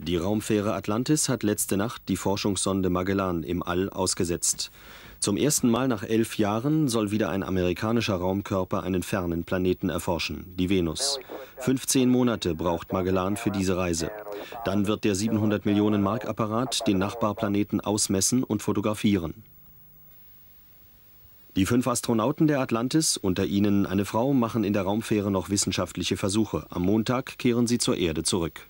Die Raumfähre Atlantis hat letzte Nacht die Forschungssonde Magellan im All ausgesetzt. Zum ersten Mal nach elf Jahren soll wieder ein amerikanischer Raumkörper einen fernen Planeten erforschen, die Venus. 15 Monate braucht Magellan für diese Reise. Dann wird der 700 Millionen Mark Apparat den Nachbarplaneten ausmessen und fotografieren. Die fünf Astronauten der Atlantis, unter ihnen eine Frau, machen in der Raumfähre noch wissenschaftliche Versuche. Am Montag kehren sie zur Erde zurück.